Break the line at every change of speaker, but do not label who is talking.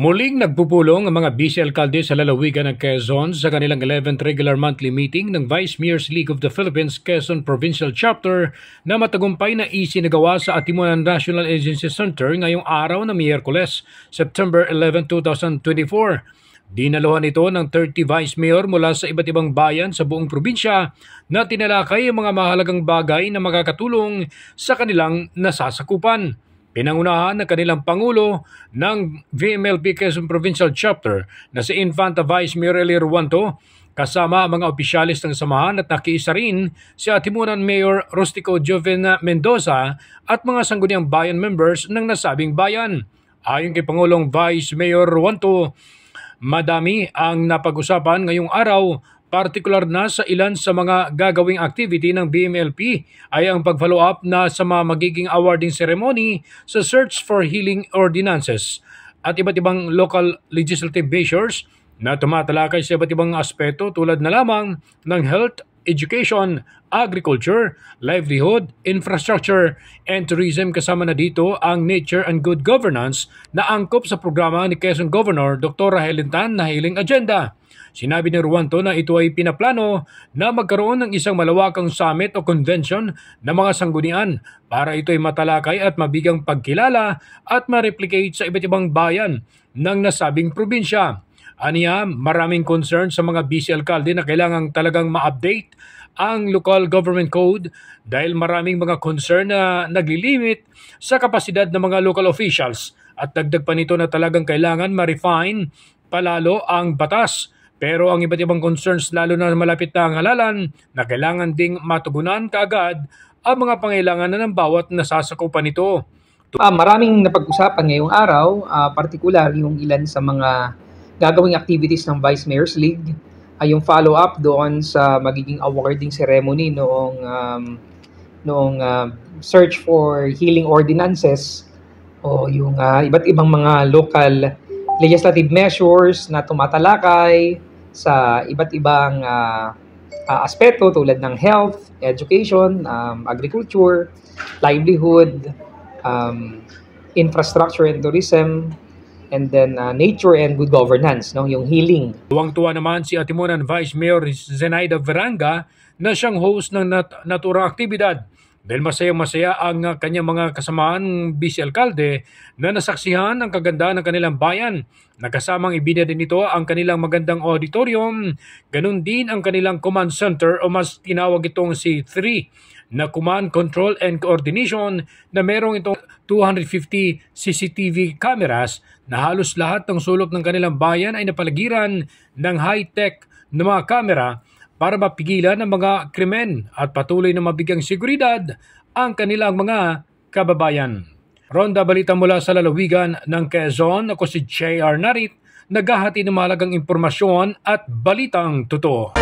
Muling nagpupulong ang mga vice alkalde sa lalawigan ng Quezon sa kanilang 11th regular monthly meeting ng Vice Mayors League of the Philippines Quezon Provincial Chapter na matagumpay na isinagawa sa Atimonan National Agency Center ngayong araw na Miyerkules, September 11, 2024. Dinaluhan ito ng 30 vice mayor mula sa iba't ibang bayan sa buong probinsya na tinalakay ang mga mahalagang bagay na makakatulong sa kanilang nasasakupan. Pinangunahan ng kanilang Pangulo ng VMLP Quezon Provincial Chapter na si Infanta Vice Mirely Ruanto kasama ang mga opisyalis ng samahan at nakiisa rin si Atimunan Mayor Rustico Jovena Mendoza at mga sangguniang bayan members ng nasabing bayan. Ayon kay Pangulong Vice Mayor Ruanto, madami ang napag-usapan ngayong araw Partikular na sa ilan sa mga gagawing activity ng BMLP ay ang pag-follow up na sa mga magiging awarding ceremony sa Search for Healing Ordinances at iba't ibang local legislative measures na tumatalakay sa iba't ibang aspeto tulad na lamang ng health education, agriculture, livelihood, infrastructure, and tourism kasama na dito ang nature and good governance na angkop sa programa ni Quezon Governor Dr. Helen Tan na Healing Agenda. Sinabi ni Ruanto na ito ay pinaplano na magkaroon ng isang malawakang summit o convention ng mga sanggunian para ito ay matalakay at mabigang pagkilala at ma-replicate sa iba't ibang bayan ng nasabing probinsya. Aniya, maraming concern sa mga busy alkalde na kailangan talagang ma-update ang local government code dahil maraming mga concern na naglilimit sa kapasidad ng mga local officials at dagdag pa nito na talagang kailangan ma-refine palalo ang batas. Pero ang iba't ibang concerns lalo na malapit na ang halalan na kailangan ding matugunan kaagad ang mga pangailangan na ng bawat nasasakupan nito. Uh,
maraming napag-usapan ngayong araw, uh, partikular yung ilan sa mga gagawing activities ng Vice Mayor's League ay yung follow-up doon sa magiging awarding ceremony noong um, noong uh, search for healing ordinances o yung uh, iba't ibang mga local legislative measures na tumatalakay sa iba't ibang uh, uh, aspeto tulad ng health, education, um, agriculture, livelihood, um, infrastructure and tourism, and then uh, nature and good governance, no? yung
healing. Tuwang-tuwa naman si Atimunan Vice Mayor Zenaida Veranga na siyang host ng nat- Natura Aktibidad dahil masaya-masaya ang kanyang mga kasamaan Vice Alcalde na nasaksihan ang kagandahan ng kanilang bayan. Nagkasamang ibina din nito ang kanilang magandang auditorium, ganun din ang kanilang command center o mas tinawag itong C3 na command, control, and coordination na merong itong 250 CCTV cameras na halos lahat ng sulok ng kanilang bayan ay napalagiran ng high-tech na mga kamera para mapigilan ang mga krimen at patuloy na mabigyang seguridad ang kanilang mga kababayan. Ronda balita mula sa lalawigan ng Quezon, ako si J.R. Narit, naghahati ng mahalagang impormasyon at balitang totoo.